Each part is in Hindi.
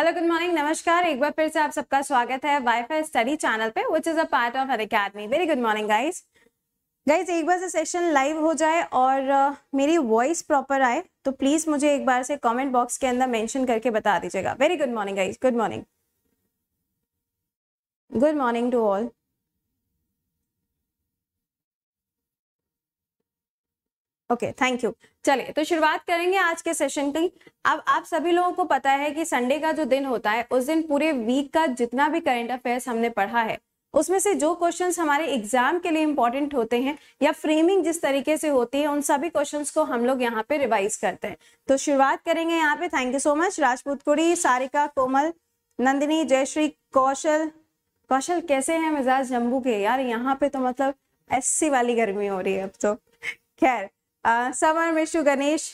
हेलो गुड मॉर्निंग नमस्कार एक बार फिर से आप सबका स्वागत है वाईफाई स्टडी चैनल पे which is a part of our academy very good morning guys guys एक बार से सेशन लाइव हो जाए और uh, मेरी वॉइस प्रॉपर आए तो प्लीज मुझे एक बार से कमेंट बॉक्स के अंदर मेंशन करके बता दीजिएगा very good morning guys good morning good morning to all okay thank you चलिए तो शुरुआत करेंगे आज के सेशन की अब आप सभी लोगों को पता है कि संडे का जो दिन होता है उस दिन पूरे वीक का जितना भी करंट अफेयर्स हमने पढ़ा है उसमें से जो क्वेश्चंस हमारे एग्जाम के लिए इंपॉर्टेंट होते हैं या फ्रेमिंग जिस तरीके से होती है उन सभी क्वेश्चंस को हम लोग यहाँ पे रिवाइज करते हैं तो शुरुआत करेंगे यहाँ पे thank you so much Rajput Kudi Sarika कोमल नंदिनी जयश्री कौशल कौशल कैसे हैं मिजाज जम्बू के यार यहाँ पे तो मतलब एस वाली गर्मी हो रही है अब तो खैर Samar Vishu Ganesh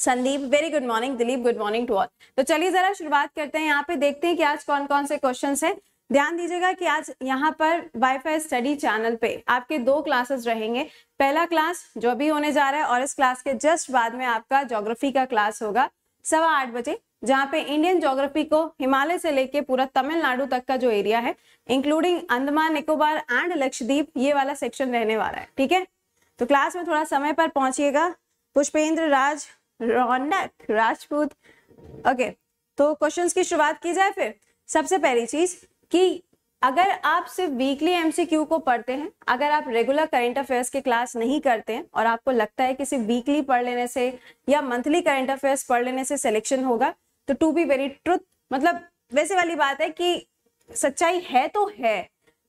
Sandeep very good morning Dilip good morning to all तो चलिए जरा शुरुआत करते हैं यहाँ पे देखते हैं कि आज कौन कौन से क्वेश्चन है ध्यान दीजिएगा कि आज यहाँ पर वाईफाई स्टडी चैनल पे आपके दो क्लासेस रहेंगे पहला क्लास जो भी होने जा रहा है और इस क्लास के जस्ट बाद में आपका ज्योग्राफी का क्लास होगा सवा आठ बजे जहाँ पे इंडियन ज्योग्राफी को हिमालय से लेके पूरा तमिलनाडु तक का जो एरिया है इंक्लूडिंग अंडमान निकोबार एंड लक्षद्वीप ये वाला सेक्शन रहने वाला है ठीक है तो क्लास में थोड़ा समय पर पहुंचिएगा पुष्पेंद्र राज रौनक राजपूत ओके तो क्वेश्चंस की शुरुआत की जाए फिर सबसे पहली चीज कि अगर आप सिर्फ वीकली एमसीक्यू को पढ़ते हैं अगर आप रेगुलर करंट अफेयर्स के क्लास नहीं करते हैं और आपको लगता है कि सिर्फ वीकली पढ़ लेने से या मंथली करंट अफेयर्स पढ़ लेने से सिलेक्शन होगा तो टू बी वेरी ट्रुथ मतलब वैसे वाली बात है कि सच्चाई है तो है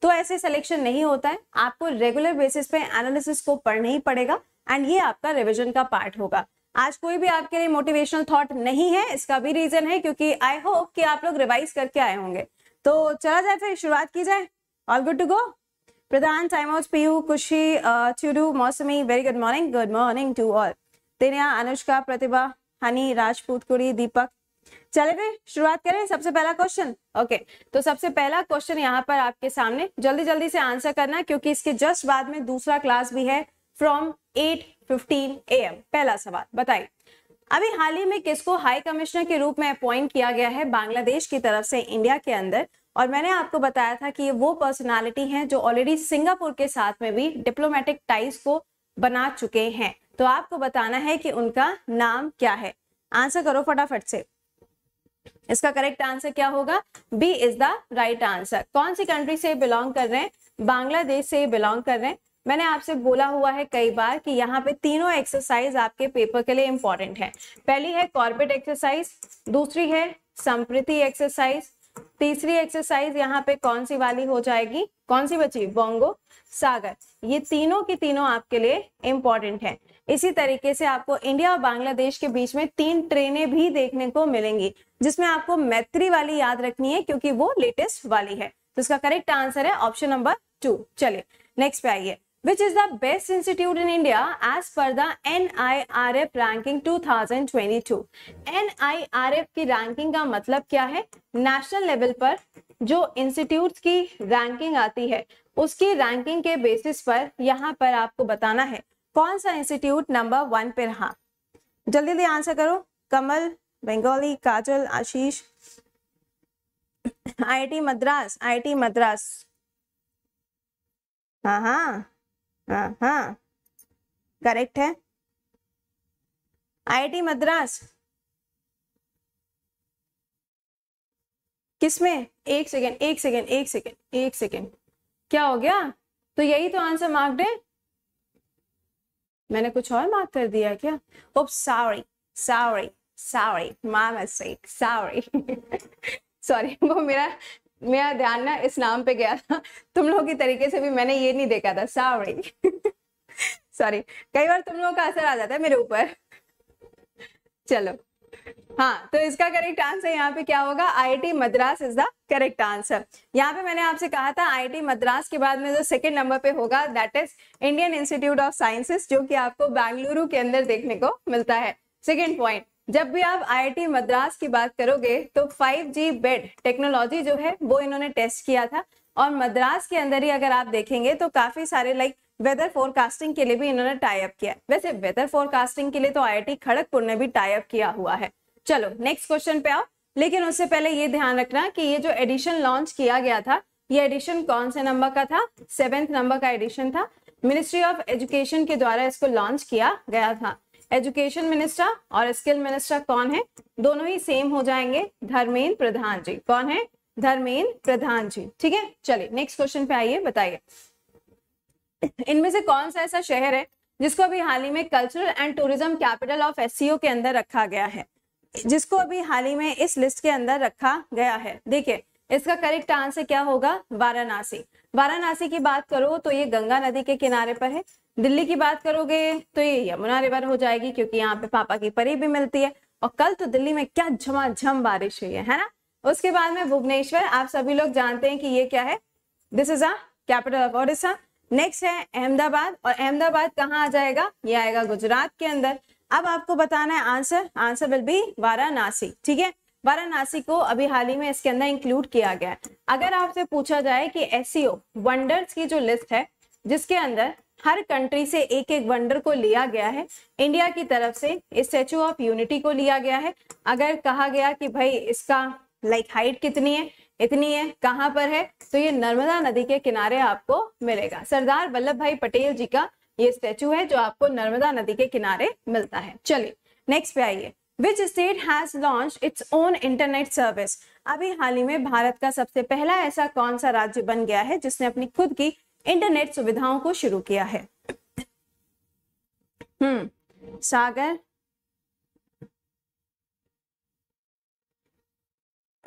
तो ऐसे सिलेक्शन नहीं होता है आपको रेगुलर बेसिस पे एनालिसिस को पढ़ना ही पड़ेगा एंड ये आपका रिविजन का पार्ट होगा आज कोई भी आपके लिए मोटिवेशनल थॉट नहीं है इसका भी रीजन है क्योंकि आई होप कि आप लोग रिवाइज करके आए होंगे तो चला जाए फिर शुरुआत की जाए all good to go Pradhan साइमोज पीयू खुशी चुडू Mousami very good morning good morning to all Taniya Anushka Pratibha Honey Rajput Kudi Deepak चले फिर शुरुआत करें सबसे पहला क्वेश्चन ओके तो सबसे पहला क्वेश्चन यहाँ पर आपके सामने जल्दी जल्दी से आंसर करना क्योंकि इसके जस्ट बाद में दूसरा क्लास भी है फ्रॉम ए एम पहला सवाल बताइए अभी हाल ही में किसको हाई कमिश्नर के रूप में अपॉइंट किया गया है बांग्लादेश की तरफ से इंडिया के अंदर और मैंने आपको बताया था कि ये वो पर्सनालिटी हैं जो ऑलरेडी सिंगापुर के साथ में भी डिप्लोमेटिक टाइज को बना चुके हैं तो आपको बताना है कि उनका नाम क्या है आंसर करो फटाफट से इसका करेक्ट आंसर क्या होगा B is the right answer कौन सी कंट्री से बिलोंग कर रहे हैं बांग्लादेश से बिलोंग कर रहे हैं मैंने आपसे बोला हुआ है कई बार कि यहाँ पे तीनों एक्सरसाइज आपके पेपर के लिए इंपॉर्टेंट है पहली है कॉर्पोरेट एक्सरसाइज दूसरी है संप्रति एक्सरसाइज तीसरी एक्सरसाइज यहाँ पे कौन सी वाली हो जाएगी कौन सी बची बोंगो सागर ये तीनों की तीनों आपके लिए इंपॉर्टेंट है इसी तरीके से आपको इंडिया और बांग्लादेश के बीच में तीन ट्रेनें भी देखने को मिलेंगी जिसमें आपको मैत्री वाली याद रखनी है क्योंकि वो लेटेस्ट वाली है तो इसका करेक्ट आंसर है ऑप्शन नंबर टू चलिए नेक्स्ट पे आइए the N I R F ranking two thousand twenty two N I R F की रैंकिंग का मतलब क्या है नेशनल लेवल पर जो इंस्टीट्यूट की रैंकिंग आती है उसकी रैंकिंग के बेसिस पर यहाँ पर आपको बताना है कौन सा इंस्टीट्यूट नंबर वन पर रहा जल्दी जल्दी आंसर करो कमल बंगाली काजल आशीष आईआईटी मद्रास आईआईटी मद्रास हाँ हाँ हाँ हाँ करेक्ट है आईआईटी मद्रास किसमें एक सेकेंड एक सेकेंड एक सेकेंड एक सेकेंड क्या हो गया तो यही तो आंसर मार्क्ड है मैंने कुछ और माफ कर दिया क्या oops sorry sorry sorry ma'am mistake sorry sorry वो मेरा मेरा ध्यान ना इस नाम पे गया था तुम लोगों की तरीके से भी मैंने ये नहीं देखा था सॉरी सॉरी कई बार तुम लोगों का असर आ जाता है मेरे ऊपर चलो हाँ तो इसका करेक्ट आंसर यहाँ पे क्या होगा IIT Madras is the correct answer यहाँ पे मैंने आपसे कहा था आईआईटी मद्रास के बाद में जो सेकंड नंबर पे होगा that is Indian Institute of Sciences जो कि आपको बेंगलुरु के अंदर देखने को मिलता है सेकेंड पॉइंट जब भी आप आईआईटी मद्रास की बात करोगे तो फाइव बेड टेक्नोलॉजी जो है वो इन्होंने टेस्ट किया था और मद्रास के अंदर ही अगर आप देखेंगे तो काफी सारे लाइक वेदर फोरकास्टिंग के लिए भी इन्होंने टाइप किया वैसे वेदर फोरकास्टिंग के लिए तो आई खड़गपुर ने भी टाइप किया हुआ है चलो नेक्स्ट क्वेश्चन पे आओ लेकिन उससे पहले ये ध्यान रखना कि ये जो एडिशन लॉन्च किया गया था ये एडिशन कौन से नंबर का था सेवेंथ नंबर का एडिशन था मिनिस्ट्री ऑफ एजुकेशन के द्वारा इसको लॉन्च किया गया था एजुकेशन मिनिस्टर और स्किल मिनिस्टर कौन है दोनों ही सेम हो जाएंगे धर्मेंद्र प्रधान जी कौन है धर्मेंद्र प्रधान जी ठीक है चलिए नेक्स्ट क्वेश्चन पे आइए बताइए इनमें से कौन सा ऐसा शहर है जिसको अभी हाल ही में cultural and tourism capital of S के अंदर रखा गया है जिसको अभी हाल ही में इस लिस्ट के अंदर रखा गया है देखिए इसका करेक्ट आंसर क्या होगा वाराणसी वाराणसी की बात करो तो ये गंगा नदी के किनारे पर है दिल्ली की बात करोगे तो ये यमुना रिवर हो जाएगी क्योंकि यहाँ पे पापा की परी भी मिलती है और कल तो दिल्ली में क्या झमाझम बारिश हुई है है ना उसके बाद में भुवनेश्वर आप सभी लोग जानते हैं कि ये क्या है this is a capital of Odisha next है अहमदाबाद और अहमदाबाद कहाँ आ जाएगा ये आएगा गुजरात के अंदर अब आपको बताना है answer answer will be Varanasi ठीक है वाराणसी को अभी हाल ही में इसके अंदर इंक्लूड किया गया है अगर आपसे पूछा जाए कि एस वंडर्स e की जो लिस्ट है जिसके अंदर हर कंट्री से एक एक वंडर को लिया गया है इंडिया की तरफ से स्टेचू ऑफ यूनिटी को लिया गया है अगर कहा गया कि भाई इसका लाइक like, हाइट कितनी है इतनी है कहाँ पर है तो ये नर्मदा नदी के किनारे आपको मिलेगा सरदार वल्लभ भाई पटेल जी का ये स्टेचू है जो आपको नर्मदा नदी के किनारे मिलता है चलिए नेक्स्ट पे आइए which state has launch its own internet service अभी हाल ही में भारत का सबसे पहला ऐसा कौन सा राज्य बन गया है जिसने अपनी खुद की इंटरनेट सुविधाओं को शुरू किया है हम्म सागर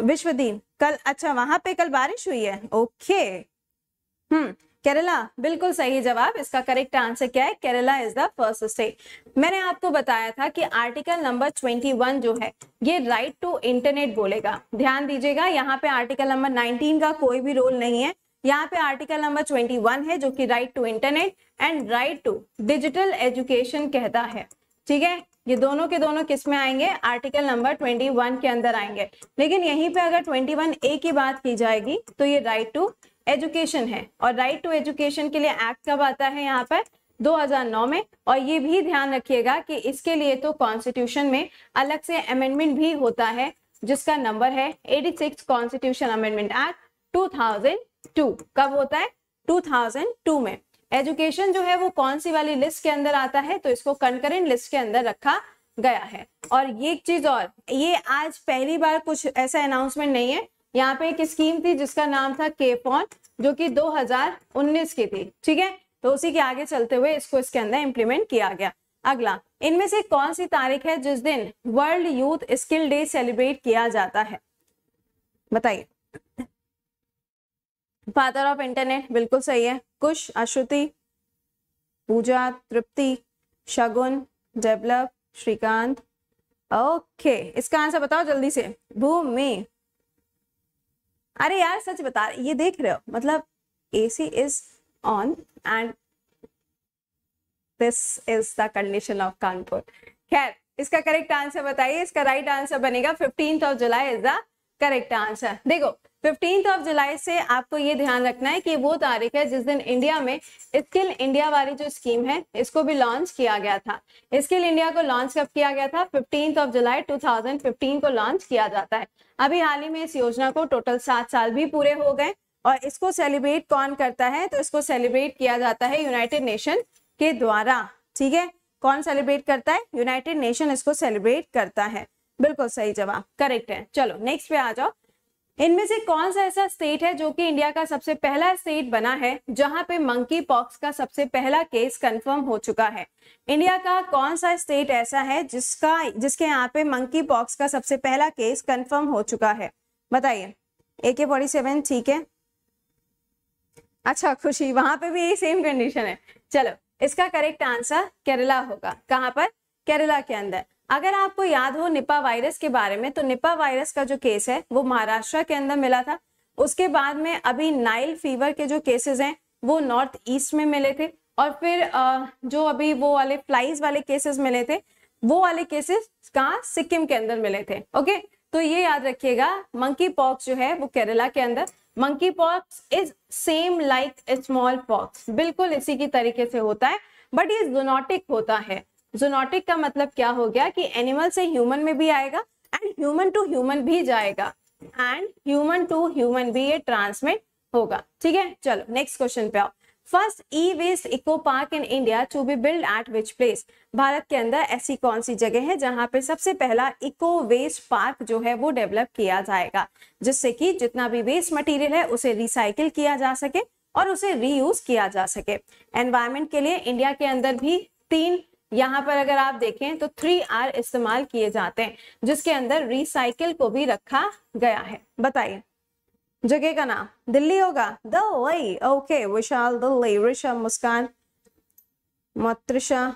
विश्वदीन कल अच्छा वहां पे कल बारिश हुई है ओके हम्म केरला बिल्कुल सही जवाब इसका करेक्ट आंसर क्या है Kerala is the first state मैंने आपको बताया था कि आर्टिकल नंबर 21 जो है ये राइट टू इंटरनेट बोलेगा ध्यान दीजिएगा यहाँ पे आर्टिकल नंबर 19 का कोई भी रोल नहीं है यहाँ पे आर्टिकल नंबर 21 है जो कि right to internet and right to digital education कहता है ठीक है ये दोनों के दोनों किस में आएंगे आर्टिकल नंबर 21 के अंदर आएंगे लेकिन यहीं पे अगर 21 ए की बात की जाएगी तो ये राइट टू एजुकेशन है और राइट टू एजुकेशन के लिए एक्ट कब आता है यहाँ पर 2009 में और ये भी ध्यान रखिएगा कि इसके लिए तो कॉन्स्टिट्यूशन में अलग से अमेंडमेंट भी होता है जिसका नंबर है eighty six constitution amendment act two कब होता है टू में एजुकेशन जो है वो कौन सी वाली लिस्ट के अंदर आता है तो इसको कंकरेंट लिस्ट के अंदर रखा गया है और ये एक चीज और ये आज पहली बार कुछ ऐसा अनाउंसमेंट नहीं है यहाँ पे एक स्कीम थी जिसका नाम था केफॉन जो कि 2019 की थी ठीक है तो उसी के आगे चलते हुए इसको इसके अंदर इम्प्लीमेंट किया गया अगला इनमें से कौन सी तारीख है जिस दिन world youth skill day celebrate किया जाता है बताइए फादर ऑफ इंटरनेट बिल्कुल सही है कुश अश्रुति पूजा तृप्ति शगुन डेवलप श्रीकांत ओके इसका आंसर बताओ जल्दी से भूमि अरे यार सच बता ये देख रहे हो मतलब AC is on and this is the condition of Kanpur खैर इसका करेक्ट आंसर बताइए इसका राइट right आंसर बनेगा fifteenth of July is the correct answer देखो फिफ्टींथ ऑफ जुलाई से आपको ये ध्यान रखना है कि वो तारीख है जिस दिन इंडिया में स्किल इंडिया वाली जो स्कीम है इसको भी लॉन्च किया गया था स्किल इंडिया को लॉन्च कब किया गया था फिफ्टींथ ऑफ जुलाई 2015 को लॉन्च किया जाता है अभी हाल ही में इस योजना को टोटल सात साल भी पूरे हो गए और इसको सेलिब्रेट कौन करता है तो इसको सेलिब्रेट किया जाता है यूनाइटेड नेशन के द्वारा ठीक है कौन सेलिब्रेट करता है यूनाइटेड नेशन इसको सेलिब्रेट करता है बिल्कुल सही जवाब करेक्ट है चलो नेक्स्ट पे आ जाओ इनमें से कौन सा ऐसा स्टेट है जो कि इंडिया का सबसे पहला स्टेट बना है जहां पे मंकी पॉक्स का सबसे पहला केस कंफर्म हो चुका है इंडिया का कौन सा स्टेट ऐसा है जिसका जिसके यहाँ पे मंकी पॉक्स का सबसे पहला केस कंफर्म हो चुका है बताइए ए के फोर्टी सेवन ठीक है अच्छा खुशी वहां पे भी यही सेम कंडीशन है चलो इसका करेक्ट आंसर केरला होगा कहाँ पर केरला के अंदर अगर आपको याद हो निपा वायरस के बारे में तो निपा वायरस का जो केस है वो महाराष्ट्र के अंदर मिला था उसके बाद में अभी नाइल फीवर के जो केसेस हैं वो नॉर्थ ईस्ट में मिले थे और फिर जो अभी वो वाले फ्लाइज वाले केसेस मिले थे वो वाले केसेस कहाँ सिक्किम के अंदर मिले थे ओके तो ये याद रखिएगा मंकी पॉक्स जो है वो केरला के अंदर monkeypox is same like smallpox बिल्कुल इसी की तरीके से होता है बट ये जोनोटिक होता है जोनोटिक का मतलब क्या हो गया कि एनिमल से ह्यूमन में भी आएगा एंड ह्यूमन टू ह्यूमन भी जाएगा एंड ह्यूमन टू ह्यूमन भी ये ट्रांसमिट होगा ठीक है चलो नेक्स्ट क्वेश्चन पे आओ first e waste eco park in India to be build at which place Bharat के अंदर ऐसी कौन सी जगह है जहां पे सबसे पहला इको वेस्ट पार्क जो है वो डेवलप किया जाएगा जिससे कि जितना भी वेस्ट मटेरियल है उसे रिसाइकिल किया जा सके और उसे रीयूज किया जा सके एनवायरमेंट के लिए इंडिया के अंदर भी तीन यहाँ पर अगर आप देखें तो थ्री आर इस्तेमाल किए जाते हैं जिसके अंदर रिसाइकिल को भी रखा गया है बताइए जगह का नाम दिल्ली होगा दिल्ली ओके विशाल दिल्ली ऋषभ मुस्कान मतृषा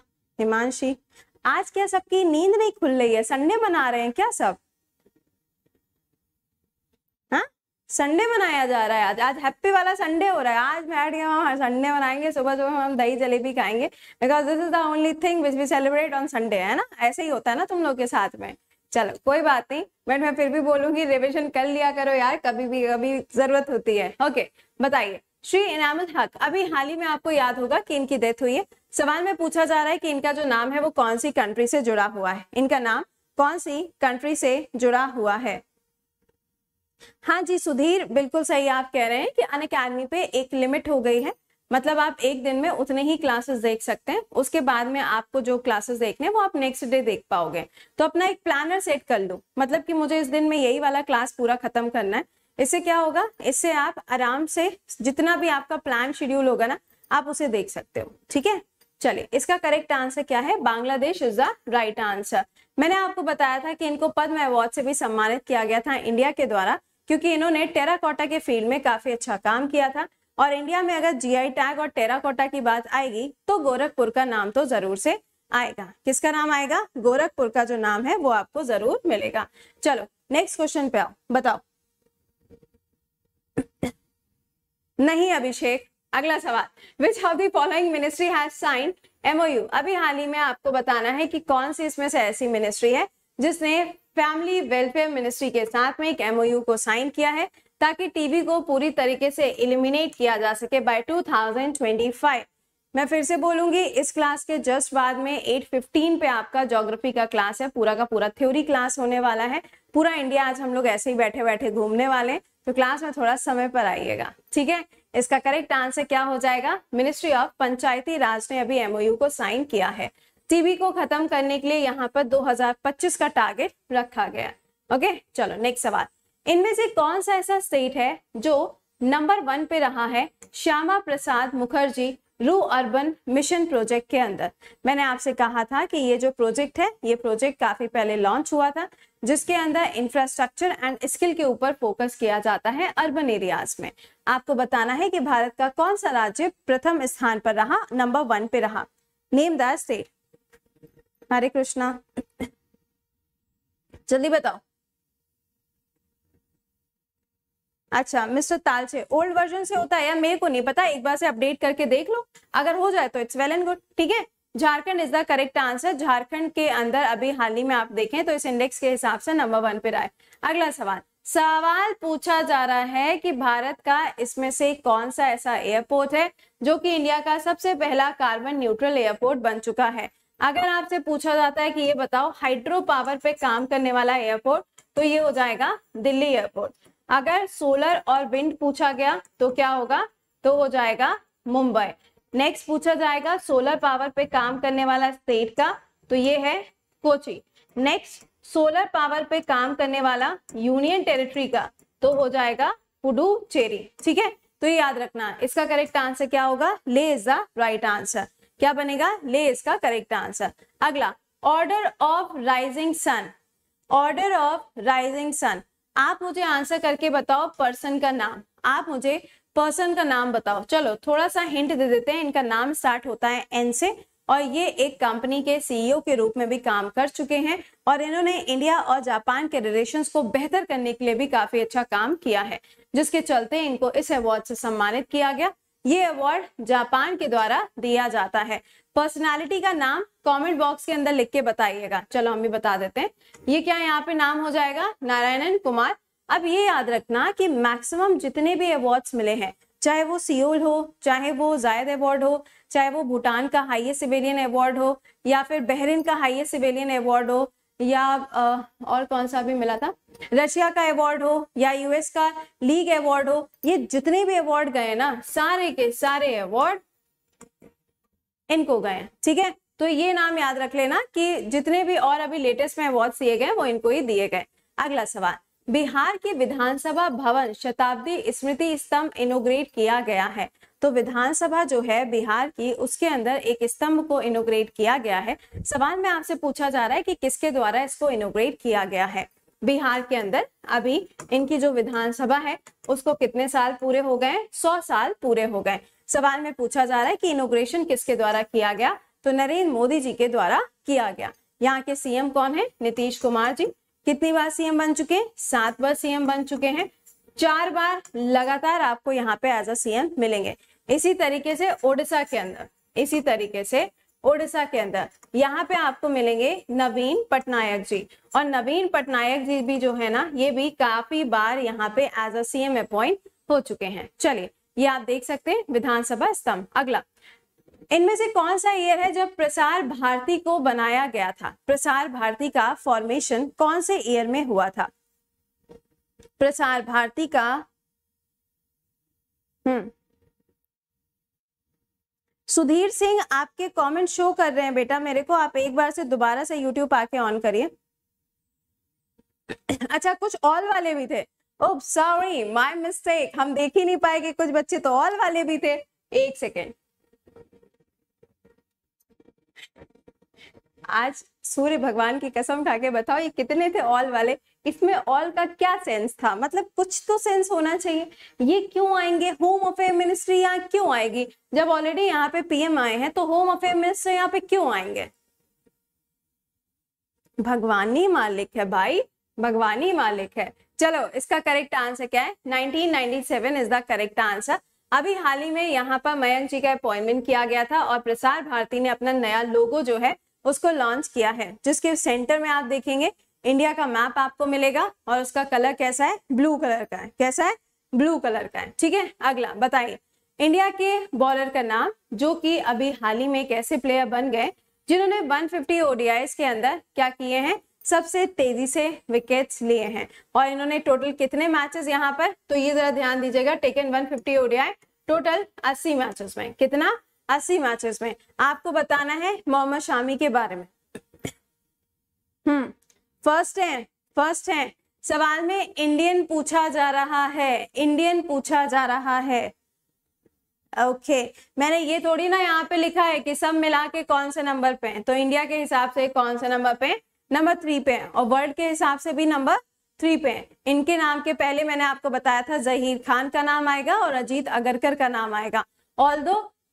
हिमांशी आज क्या सबकी नींद नहीं खुल रही है संडे मना रहे हैं क्या सब संडे मनाया जा रहा है आज आज हैप्पी वाला संडे हो रहा है आज बैठ गया हम संडे मनाएंगे सुबह सुबह हम दही जलेबी खाएंगे because this is the only thing which we celebrate on Sunday है ना ऐसे ही होता है ना तुम लोग के साथ में चलो कोई बात नहीं बट मैं फिर भी बोलूंगी रिविजन कर लिया करो यार कभी भी कभी जरूरत होती है ओके बताइए श्री इनाम हक अभी हाल ही में आपको याद होगा कि इनकी डेथ हुई है सवाल में पूछा जा रहा है कि इनका जो नाम है वो कौन सी कंट्री से जुड़ा हुआ है इनका नाम कौन सी कंट्री से जुड़ा हुआ है हाँ जी सुधीर बिल्कुल सही आप कह रहे हैं कि अन अकेडमी पे एक लिमिट हो गई है मतलब आप एक दिन में उतने ही क्लासेस देख सकते हैं उसके बाद में आपको जो क्लासेस देखने हैं वो आप नेक्स्ट डे देख पाओगे तो अपना एक प्लानर सेट कर लो मतलब कि मुझे इस दिन में यही वाला क्लास पूरा खत्म करना है इससे क्या होगा इससे आप आराम से जितना भी आपका प्लान शेड्यूल होगा ना आप उसे देख सकते हो ठीक है चलिए इसका करेक्ट आंसर क्या है Bangladesh is the right answer मैंने आपको बताया था कि इनको पद्म अवार्ड से भी सम्मानित किया गया था इंडिया के द्वारा क्योंकि इन्होंने टेराकोटा के फील्ड में काफी अच्छा काम किया था और इंडिया में अगर जीआई टैग और टेराकोटा की बात आएगी तो गोरखपुर का नाम तो जरूर से आएगा किसका नाम आएगा गोरखपुर का जो नाम है वो आपको जरूर मिलेगा चलो नेक्स्ट क्वेश्चन पे आओ बताओ नहीं अभिषेक अगला सवाल which of the following ministry has sign MOU अभी हाल ही में आपको बताना है कि कौन सी इसमें से ऐसी मिनिस्ट्री है जिसने फैमिली वेलफेयर मिनिस्ट्री के साथ में एक एमओयू को साइन किया है ताकि टीबी को पूरी तरीके से इलिमिनेट किया जा सके बाय 2025 मैं फिर से बोलूंगी इस क्लास के जस्ट बाद में 8:15 पे आपका ज्योग्राफी का क्लास है पूरा का पूरा थ्योरी क्लास होने वाला है पूरा इंडिया आज हम लोग ऐसे ही बैठे बैठे घूमने वाले हैं तो क्लास में थोड़ा समय पर आइएगा ठीक है इसका करेक्ट आंसर क्या हो जाएगा मिनिस्ट्री ऑफ पंचायती राज ने अभी एमओयू को साइन किया है टीबी को खत्म करने के लिए यहाँ पर 2025 का टारगेट रखा गया ओके चलो नेक्स्ट सवाल इनमें से कौन सा ऐसा स्टेट है जो नंबर वन पे रहा है श्यामा प्रसाद मुखर्जी रू अर्बन मिशन प्रोजेक्ट के अंदर मैंने आपसे कहा था कि ये जो प्रोजेक्ट है ये प्रोजेक्ट काफी पहले लॉन्च हुआ था जिसके अंदर इंफ्रास्ट्रक्चर एंड स्किल के ऊपर फोकस किया जाता है अर्बन एरियाज में आपको बताना है कि भारत का कौन सा राज्य प्रथम स्थान पर रहा नंबर वन पे रहा name the state Hare Krishna जल्दी बताओ अच्छा मिस्टर तालचे ओल्ड वर्जन से होता है या मेरे को नहीं पता एक बार से अपडेट करके देख लो अगर हो जाए तो इट्स वेल एंड गुड ठीक है Jharkhand is the correct answer Jharkhand के अंदर अभी हाल ही में आप देखें तो इस इंडेक्स के हिसाब से नंबर वन पे आए अगला सवाल सवाल पूछा जा रहा है कि भारत का इसमें से कौन सा ऐसा एयरपोर्ट है जो कि इंडिया का सबसे पहला कार्बन न्यूट्रल एयरपोर्ट बन चुका है अगर आपसे पूछा जाता है कि ये बताओ हाइड्रो पावर पे काम करने वाला एयरपोर्ट तो ये हो जाएगा दिल्ली एयरपोर्ट अगर सोलर और विंड पूछा गया तो क्या होगा तो हो जाएगा मुंबई नेक्स्ट पूछा जाएगा सोलर पावर पे काम करने वाला स्टेट का तो ये है कोची नेक्स्ट सोलर पावर पे काम करने वाला यूनियन टेरिटरी का तो हो जाएगा पुडुचेरी ठीक है तो ये याद रखना इसका करेक्ट आंसर क्या होगा ले इज द राइट आंसर क्या बनेगा ले इसका करेक्ट आंसर अगला order of rising sun order of rising sun आप मुझे आंसर करके बताओ पर्सन का नाम आप मुझे पर्सन का नाम बताओ चलो थोड़ा सा हिंट दे देते हैं इनका नाम स्टार्ट होता है एन से और ये एक कंपनी के सीईओ के रूप में भी काम कर चुके हैं और इन्होंने इंडिया और जापान के रिलेशंस को बेहतर करने के लिए भी काफी अच्छा काम किया है जिसके चलते इनको इस अवार्ड से सम्मानित किया गया ये अवार्ड जापान के द्वारा दिया जाता है पर्सनालिटी का नाम कमेंट बॉक्स के अंदर लिख के बताइएगा चलो हम भी बता देते हैं ये क्या यहाँ पे नाम हो जाएगा नारायणन कुमार अब ये याद रखना कि मैक्सिमम जितने भी अवार्ड्स मिले हैं चाहे वो सियोल हो चाहे वो जायद अवार्ड हो चाहे वो भूटान का हाइएस्ट सिविलियन अवार्ड हो या फिर बहरीन का हाइएस्ट सिविलियन अवार्ड हो या आ, और कौन सा भी मिला था रशिया का अवार्ड हो या यूएस का लीग अवार्ड हो ये जितने भी अवार्ड गए ना सारे के सारे अवार्ड इनको गए ठीक है तो ये नाम याद रख लेना कि जितने भी और अभी लेटेस्ट में अवार्ड दिए गए वो इनको ही दिए गए अगला सवाल बिहार के विधानसभा भवन शताब्दी स्मृति स्तंभ इनोग्रेट किया गया है तो विधानसभा जो है बिहार की उसके अंदर एक स्तंभ को इनोग्रेट किया गया है सवाल में आपसे पूछा जा रहा है कि किसके द्वारा इसको इनोग्रेट किया गया है बिहार के अंदर अभी इनकी जो विधानसभा है उसको कितने साल पूरे हो गए सौ साल पूरे हो गए सवाल में पूछा जा रहा है कि इनोग्रेशन किसके द्वारा किया गया तो नरेंद्र मोदी जी के द्वारा किया गया यहाँ के सीएम कौन है नीतीश कुमार जी कितनी बार सीएम बन चुके हैं सात बार सीएम बन चुके हैं चार बार लगातार आपको यहाँ पे एज अ सीएम मिलेंगे इसी तरीके से ओडिशा के अंदर इसी तरीके से ओडिशा के अंदर यहाँ पे आपको मिलेंगे नवीन पटनायक जी और नवीन पटनायक जी भी जो है ना ये भी काफी बार यहाँ पे एज अ सीएम अपॉइंट हो चुके हैं चलिए ये आप देख सकते हैं विधानसभा स्तंभ अगला इनमें से कौन सा ईयर है जब प्रसार भारती को बनाया गया था प्रसार भारती का फॉर्मेशन कौन से ईयर में हुआ था प्रसार भारती का हम्म सुधीर सिंह आपके कमेंट शो कर रहे हैं बेटा मेरे को आप एक बार से दोबारा से यूट्यूब आके ऑन करिए अच्छा कुछ ऑल वाले भी थे ओह सॉरी माय मिस्टेक हम देख ही नहीं पाए कि कुछ बच्चे तो ऑल वाले भी थे एक सेकेंड आज सूर्य भगवान की कसम खा के बताओ ये कितने थे ऑल वाले इसमें ऑल का क्या सेंस था मतलब कुछ तो सेंस होना चाहिए ये क्यों आएंगे होम अफेयर मिनिस्ट्री यहाँ क्यों आएगी जब ऑलरेडी यहाँ पे पीएम आए हैं तो होम अफेयर मिनिस्ट्री यहाँ पे क्यों आएंगे भगवान ही मालिक है भाई भगवान ही मालिक है चलो इसका करेक्ट आंसर क्या है 1997 इज द करेक्ट आंसर अभी हाल ही में यहाँ पर मयंक जी का अपॉइंटमेंट किया गया था और प्रसार भारती ने अपना नया लोगो जो है उसको लॉन्च किया है जिसके सेंटर में आप देखेंगे इंडिया का मैप आपको मिलेगा और उसका कलर कैसा है ब्लू कलर का है कैसा है ब्लू कलर का है ठीक है अगला बताइए इंडिया के बॉलर का नाम जो कि अभी हाल ही में कैसे प्लेयर बन गए जिन्होंने 150 फिफ्टी के अंदर क्या किए हैं सबसे तेजी से विकेट्स लिए हैं और इन्होंने टोटल कितने मैचेस यहाँ पर तो ये जरा ध्यान दीजिएगा टेकन फिफ्टी ओडियाई टोटल अस्सी मैचेस में कितना अस्सी मैचेस में आपको बताना है मोहम्मद शामी के बारे में हम्म फर्स्ट है फर्स्ट है सवाल में इंडियन पूछा जा रहा है इंडियन पूछा जा रहा है ओके okay. मैंने ये थोड़ी ना यहाँ पे लिखा है कि सब मिला के कौन से नंबर पे हैं तो इंडिया के हिसाब से कौन से नंबर पे नंबर थ्री पे हैं और वर्ल्ड के हिसाब से भी नंबर थ्री पे हैं इनके नाम के पहले मैंने आपको बताया था जहीर खान का नाम आएगा और अजीत अगरकर का नाम आएगा ऑल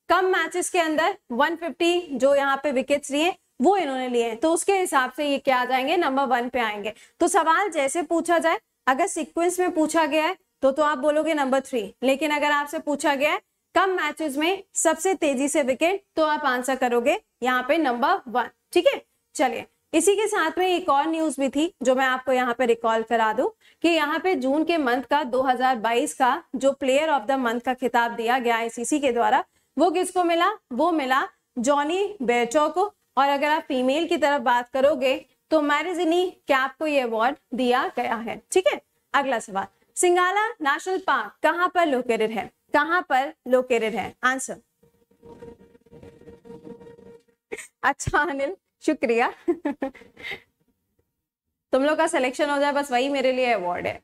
कम मैचेस के अंदर 150 जो यहाँ पे विकेट्स लिए वो इन्होंने लिए हैं तो उसके हिसाब से ये क्या आ जाएंगे नंबर वन पे आएंगे तो सवाल जैसे पूछा जाए अगर सीक्वेंस में पूछा गया है तो तो आप बोलोगे नंबर थ्री लेकिन अगर आपसे पूछा गया है कम मैचेस में सबसे तेजी से विकेट तो आप आंसर करोगे यहाँ पे नंबर वन ठीक है चलिए इसी के साथ में एक और न्यूज भी थी जो मैं आपको यहाँ पे रिकॉल करा दू कि यहाँ पे जून के मंथ का 2022 का जो प्लेयर ऑफ द मंथ का खिताब दिया गया आईसीसी के द्वारा वो किसको मिला वो मिला जॉनी बेचो को और अगर आप फीमेल की तरफ बात करोगे तो मैरिजनी क्या आपको ये अवार्ड दिया गया है ठीक है अगला सवाल सिंगाला नेशनल पार्क कहाँ पर लोकेटेड है कहाँ पर लोकेटेड है आंसर अच्छा अनिल शुक्रिया तुम लोग का सिलेक्शन हो जाए बस वही मेरे लिए अवार्ड है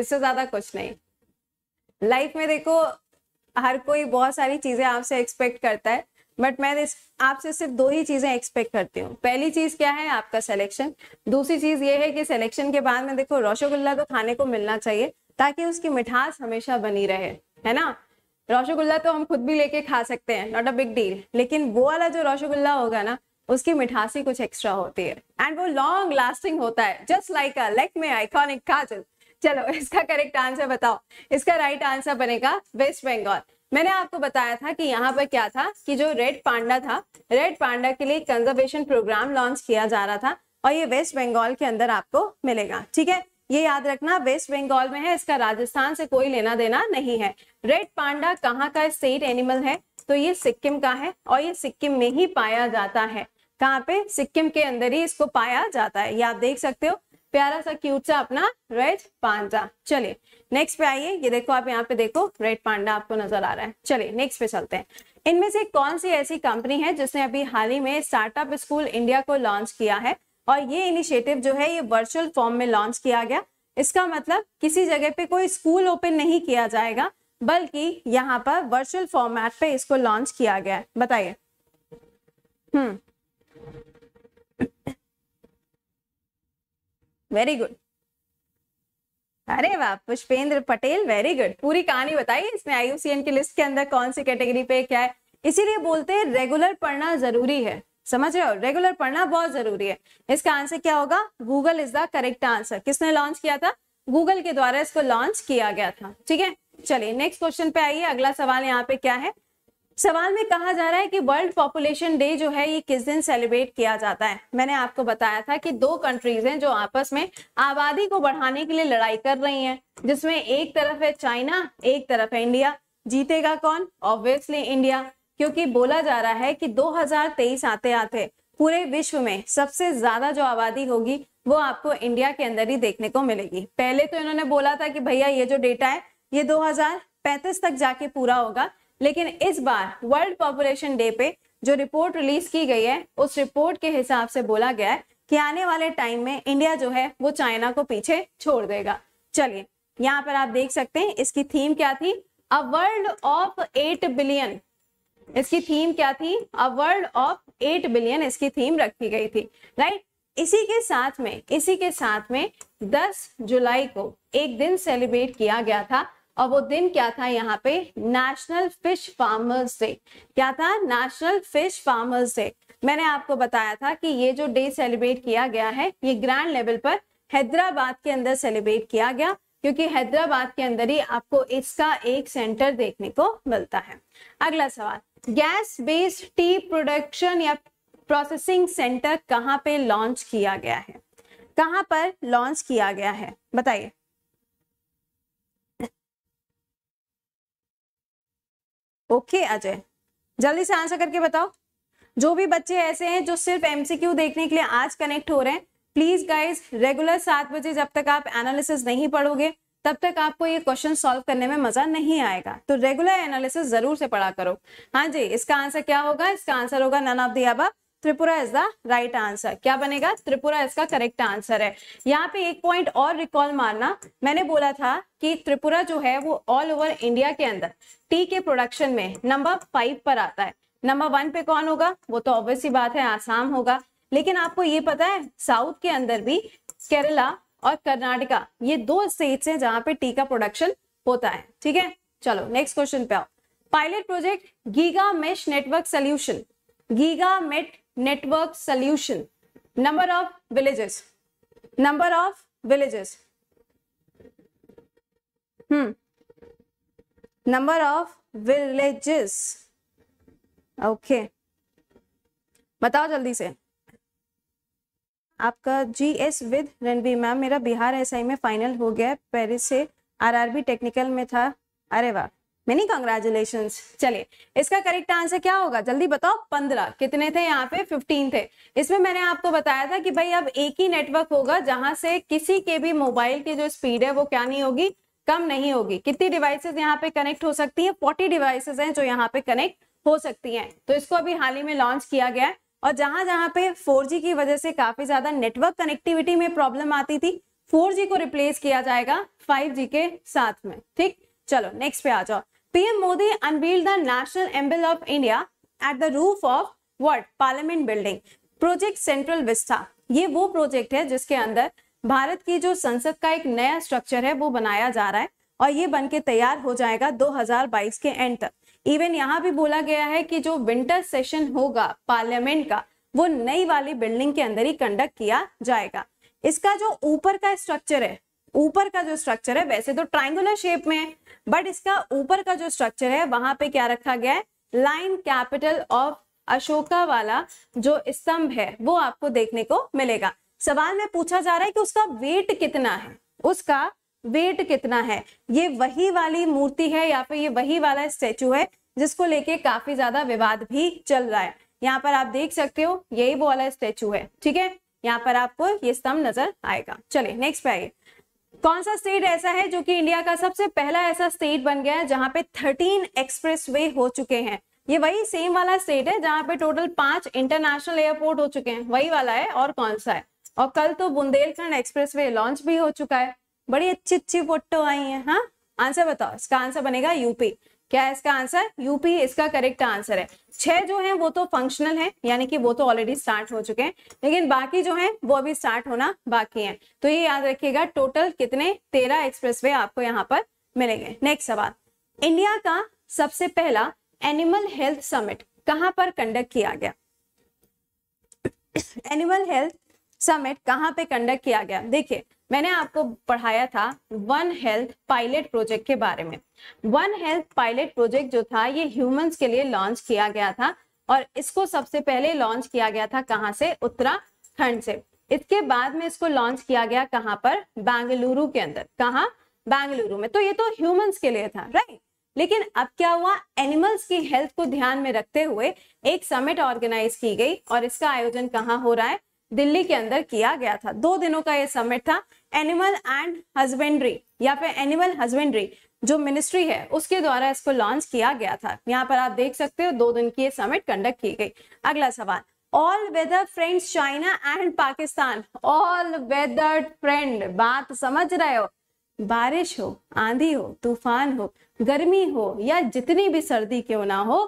इससे ज्यादा कुछ नहीं लाइफ में देखो हर कोई बहुत सारी चीजें आपसे एक्सपेक्ट करता है बट मैं आपसे सिर्फ दो ही चीजें एक्सपेक्ट करती हूँ पहली चीज क्या है आपका सिलेक्शन दूसरी चीज ये है कि सिलेक्शन के बाद में देखो रसगुल्ला तो खाने को मिलना चाहिए ताकि उसकी मिठास हमेशा बनी रहे है ना रसगुल्ला तो हम खुद भी लेके खा सकते हैं नॉट अ बिग डील लेकिन वो वाला जो रसगुल्ला होगा ना उसकी मिठासी कुछ एक्स्ट्रा होती है एंड वो लॉन्ग लास्टिंग होता है just like a Lakme iconic kajal चलो इसका करेक्ट आंसर बताओ इसका राइट right आंसर बनेगा वेस्ट बंगाल मैंने आपको बताया था कि यहाँ पर क्या था कि जो रेड पांडा था रेड पांडा के लिए कंजर्वेशन प्रोग्राम लॉन्च किया जा रहा था और ये वेस्ट बंगाल के अंदर आपको मिलेगा ठीक है ये याद रखना वेस्ट बंगाल में है इसका राजस्थान से कोई लेना देना नहीं है रेड पांडा कहाँ का स्टेट एनिमल है तो ये सिक्किम का है और ये सिक्किम में ही पाया जाता है कहाँ पे सिक्किम के अंदर ही इसको पाया जाता है ये आप देख सकते हो प्यारा सा क्यूट सा अपना रेड पांडा चलिए नेक्स्ट पे आइए ये देखो आप यहाँ पे देखो रेड पांडा आपको नजर आ रहा है चलिए नेक्स्ट पे चलते हैं इनमें से कौन सी ऐसी कंपनी है जिसने अभी हाल ही में स्टार्टअप स्कूल इंडिया को लॉन्च किया है और ये इनिशिएटिव जो है ये वर्चुअल फॉर्म में लॉन्च किया गया इसका मतलब किसी जगह पे कोई स्कूल ओपन नहीं किया जाएगा बल्कि यहाँ पर वर्चुअल फॉर्मेट पे इसको लॉन्च किया गया है बताइए हम्म वेरी गुड अरे वाह पुष्पेंद्र पटेल वेरी गुड पूरी कहानी बताइए इसमें आईयूसीएन की लिस्ट के अंदर कौन सी कैटेगरी पे क्या है इसीलिए बोलते हैं रेगुलर पढ़ना जरूरी है समझ रहे हो रेगुलर पढ़ना बहुत जरूरी है इसका आंसर क्या होगा Google is the correct answer किसने लॉन्च किया था गूगल के द्वारा इसको लॉन्च किया गया था ठीक है चलिए नेक्स्ट क्वेश्चन पे आइए अगला सवाल यहाँ पे क्या है सवाल में कहा जा रहा है कि वर्ल्ड पॉपुलेशन डे जो है ये किस दिन सेलिब्रेट किया जाता है मैंने आपको बताया था कि दो कंट्रीज हैं जो आपस में आबादी को बढ़ाने के लिए लड़ाई कर रही हैं जिसमें एक तरफ है चाइना एक तरफ है इंडिया जीतेगा कौन ऑब्वियसली इंडिया क्योंकि बोला जा रहा है कि 2023 आते आते पूरे विश्व में सबसे ज्यादा जो आबादी होगी वो आपको इंडिया के अंदर ही देखने को मिलेगी पहले तो इन्होंने बोला था कि भैया ये जो डेटा है ये 2035 तक जाके पूरा होगा लेकिन इस बार वर्ल्ड पॉपुलेशन डे पे जो रिपोर्ट रिलीज की गई है उस रिपोर्ट के हिसाब से बोला गया है कि आने वाले टाइम में इंडिया जो है वो चाइना को पीछे छोड़ देगा चलिए यहाँ पर आप देख सकते हैं इसकी थीम क्या थी a world of eight billion इसकी थीम क्या थी a world of eight billion इसकी थीम रखी गई थी राइट इसी के साथ में इसी के साथ में 10 जुलाई को एक दिन सेलिब्रेट किया गया था और वो दिन क्या था यहाँ पे नेशनल फिश फार्मर्स डे क्या था नेशनल फिश फार्मर्स डे मैंने आपको बताया था कि ये जो डे सेलिब्रेट किया गया है ये ग्रैंड लेवल पर हैदराबाद के अंदर सेलिब्रेट किया गया क्योंकि हैदराबाद के अंदर ही आपको इसका एक सेंटर देखने को मिलता है अगला सवाल गैस बेस्ड टी प्रोडक्शन या प्रोसेसिंग सेंटर कहाँ पे लॉन्च किया गया है कहाँ पर लॉन्च किया गया है बताइए ओके अजय जल्दी से आंसर करके बताओ जो भी बच्चे ऐसे हैं जो सिर्फ एमसीक्यू देखने के लिए आज कनेक्ट हो रहे हैं प्लीज गाइज रेगुलर सात बजे जब तक आप एनालिसिस नहीं पढ़ोगे तब तक आपको ये क्वेश्चन सॉल्व करने में मजा नहीं आएगा तो रेगुलर एनालिसिस जरूर से पढ़ा करो हाँ जी इसका आंसर क्या होगा इसका आंसर होगा नन ऑफ दी अब Tripura is the right answer क्या बनेगा त्रिपुरा इसका करेक्ट आंसर है यहाँ पे एक पॉइंट और रिकॉल मारना मैंने बोला था कि त्रिपुरा जो है वो ऑल ओवर इंडिया के अंदर टी के प्रोडक्शन में नंबर फाइव पर आता है नंबर वन पे कौन होगा वो तो ऑब्वियसली बात है आसाम होगा लेकिन आपको ये पता है साउथ के अंदर भी केरला और कर्नाटका ये दो स्टेट्स हैं जहां पे टी का प्रोडक्शन होता है ठीक है चलो नेक्स्ट क्वेश्चन पे आओ pilot project giga mesh network solution giga mesh network solution number of villages number of villages hmm number of villages okay batao jaldi se आपका G S with Ranbir ma'am मेरा बिहार एसआई में फाइनल हो गया पेरिस से आरआरबी टेक्निकल में था अरे वाह मेनी कंग्रेचुलेशन चलिए इसका करेक्ट आंसर क्या होगा जल्दी बताओ पंद्रह कितने थे यहाँ पे फिफ्टीन थे इसमें मैंने आपको बताया था कि भाई अब एक ही नेटवर्क होगा जहां से किसी के भी मोबाइल की जो स्पीड है वो क्या नहीं होगी कम नहीं होगी कितनी डिवाइसेज यहाँ पे कनेक्ट हो सकती है फोर्टी डिवाइसेज हैं जो यहाँ पे कनेक्ट हो सकती हैं तो इसको अभी हाल ही में लॉन्च किया गया है और जहां जहां पे 4G की वजह से काफी ज्यादा नेटवर्क कनेक्टिविटी में प्रॉब्लम आती थी 4G को रिप्लेस किया जाएगा 5G के साथ में ठीक चलो नेक्स्ट पे आ जाओ PM Modi unveiled the national emblem of India at the roof of what? Parliament building. Project Central Vista ये वो प्रोजेक्ट है जिसके अंदर भारत की जो संसद का एक नया स्ट्रक्चर है वो बनाया जा रहा है और ये बन के तैयार हो जाएगा 2022 के एंड तक इवन यहाँ भी बोला गया है कि जो विंटर सेशन होगा पार्लियामेंट का वो नई वाली बिल्डिंग के अंदर ही कंडक्ट किया जाएगा इसका जो ऊपर का स्ट्रक्चर है ऊपर का जो स्ट्रक्चर है वैसे तो ट्राइंगुलर शेप में है बट इसका ऊपर का जो स्ट्रक्चर है वहां पे क्या रखा गया है लाइन कैपिटल ऑफ अशोका वाला जो स्तंभ है वो आपको देखने को मिलेगा सवाल में पूछा जा रहा है कि उसका वेट कितना है उसका वेट कितना है ये वही वाली मूर्ति है या फिर ये वही वाला स्टेचू है जिसको लेके काफी ज्यादा विवाद भी चल रहा है यहाँ पर आप देख सकते हो यही वो वाला स्टेचू है ठीक है यहाँ पर आपको ये स्तंभ नजर आएगा चलिए नेक्स्ट पे आइए कौन सा स्टेट ऐसा है जो कि इंडिया का सबसे पहला ऐसा स्टेट बन गया है जहां पे 13 वे हो चुके हैं ये वही सेम वाला स्टेट है जहां पे टोटल पांच इंटरनेशनल एयरपोर्ट हो चुके हैं वही वाला है और कौन सा है और कल तो बुंदेलखंड एक्सप्रेस वे लॉन्च भी हो चुका है बड़ी अच्छी अच्छी फोटो आई है हाँ आंसर बताओ इसका आंसर बनेगा यूपी क्या है इसका आंसर यूपी इसका करेक्ट आंसर है छह जो है वो तो फंक्शनल है यानी कि वो तो ऑलरेडी स्टार्ट हो चुके हैं लेकिन बाकी जो है वो अभी स्टार्ट होना बाकी है तो ये याद रखिएगा टोटल कितने तेरह एक्सप्रेस आपको यहाँ पर मिलेंगे नेक्स्ट सवाल इंडिया का सबसे पहला एनिमल हेल्थ समिट कहां पर कंडक्ट किया गया एनिमल हेल्थ समिट कहां पे कंडक्ट किया गया देखिए मैंने आपको पढ़ाया था वन हेल्थ पायलट प्रोजेक्ट के बारे में वन हेल्थ पायलट प्रोजेक्ट जो था ये ह्यूमंस के लिए लॉन्च किया गया था और इसको सबसे पहले लॉन्च किया गया था कहाँ से उत्तराखंड से इसके बाद में इसको लॉन्च किया गया कहाँ पर बेंगलुरु के अंदर कहा बेंगलुरु में तो ये तो ह्यूमंस के लिए था राइट लेकिन अब क्या हुआ एनिमल्स की हेल्थ को ध्यान में रखते हुए एक समिट ऑर्गेनाइज की गई और इसका आयोजन कहाँ हो रहा है दिल्ली के अंदर किया गया था दो दिनों का ये समिट था एनिमल एंड हस्बेंड्री या फिर एनिमल हस्बेंड्री जो मिनिस्ट्री है उसके द्वारा इसको लॉन्च किया गया था यहाँ पर आप देख सकते हो दो दिन की ये समिट कंडक्ट की गई अगला सवाल all weather friends China and Pakistan all weather friend बात समझ रहे हो बारिश हो आंधी हो तूफान हो गर्मी हो या जितनी भी सर्दी क्यों ना हो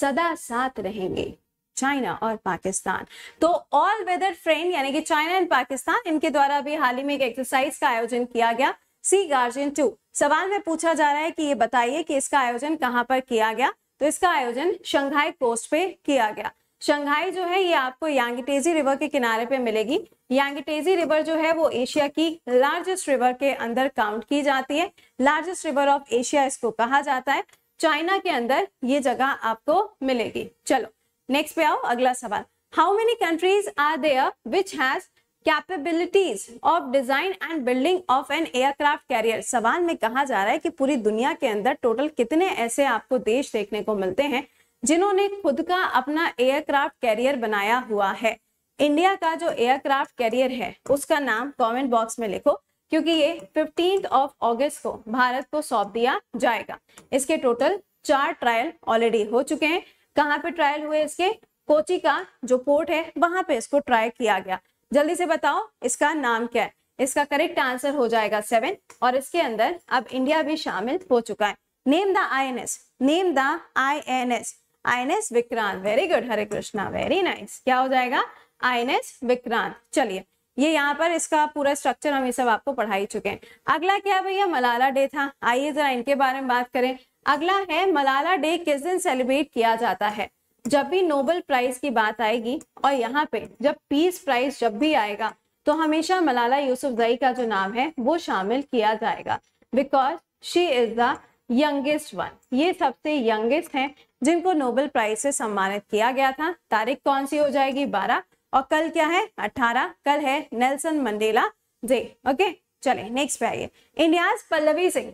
सदा साथ रहेंगे चाइना और पाकिस्तान तो ऑल वेदर फ्रेंड यानी कि चाइना एंड पाकिस्तान इनके द्वारा भी हाल ही में एक एक्सरसाइज का आयोजन किया गया सी गार्जियन टू सवाल में पूछा जा रहा है कि ये बताइए कि इसका आयोजन कहाँ पर किया गया तो इसका आयोजन शंघाई कोस्ट पे किया गया शंघाई जो है ये आपको यांगटेजी रिवर के किनारे पे मिलेगी यांगटेजी रिवर जो है वो एशिया की लार्जेस्ट रिवर के अंदर काउंट की जाती है लार्जेस्ट रिवर ऑफ एशिया इसको कहा जाता है चाइना के अंदर ये जगह आपको मिलेगी चलो नेक्स्ट पे आओ अगला सवाल how many countries are there which has capabilities of design and building of an aircraft carrier सवाल में कहा जा रहा है कि पूरी दुनिया के अंदर टोटल कितने ऐसे आपको देश देखने को मिलते हैं जिन्होंने खुद का अपना एयरक्राफ्ट कैरियर बनाया हुआ है इंडिया का जो एयरक्राफ्ट कैरियर है उसका नाम कमेंट बॉक्स में लिखो क्योंकि ये फिफ्टीन ऑफ अगस्त को भारत को सौंप दिया जाएगा इसके टोटल चार ट्रायल ऑलरेडी हो चुके हैं कहाँ पे ट्रायल हुए इसके कोची का जो पोर्ट है वहां पे इसको ट्राई किया गया जल्दी से बताओ इसका नाम क्या है इसका करेक्ट आंसर हो जाएगा सेवन और इसके अंदर अब इंडिया भी शामिल हो चुका है name the S name the INS INS Vikrant very good Hare Krishna very nice क्या हो जाएगा आईएनएस विक्रांत चलिए ये यहाँ पर इसका पूरा स्ट्रक्चर हम ये सब आपको पढ़ाई चुके हैं अगला क्या भैया मलाला डे था आइए जरा इनके बारे में बात करें अगला है मलाला डे किस दिन सेलिब्रेट किया जाता है जब भी नोबल प्राइज की बात आएगी और यहाँ पे जब पीस प्राइज जब भी आएगा तो हमेशा मलाला जई का जो नाम है वो शामिल किया जाएगा because she is the youngest one ये सबसे यंगेस्ट हैं जिनको नोबेल प्राइज से सम्मानित किया गया था तारीख कौन सी हो जाएगी बारह और कल क्या है अट्ठारह कल है नेल्सन मंडेला डे ओके चले नेक्स्ट पे आइए India's Pallavi Singh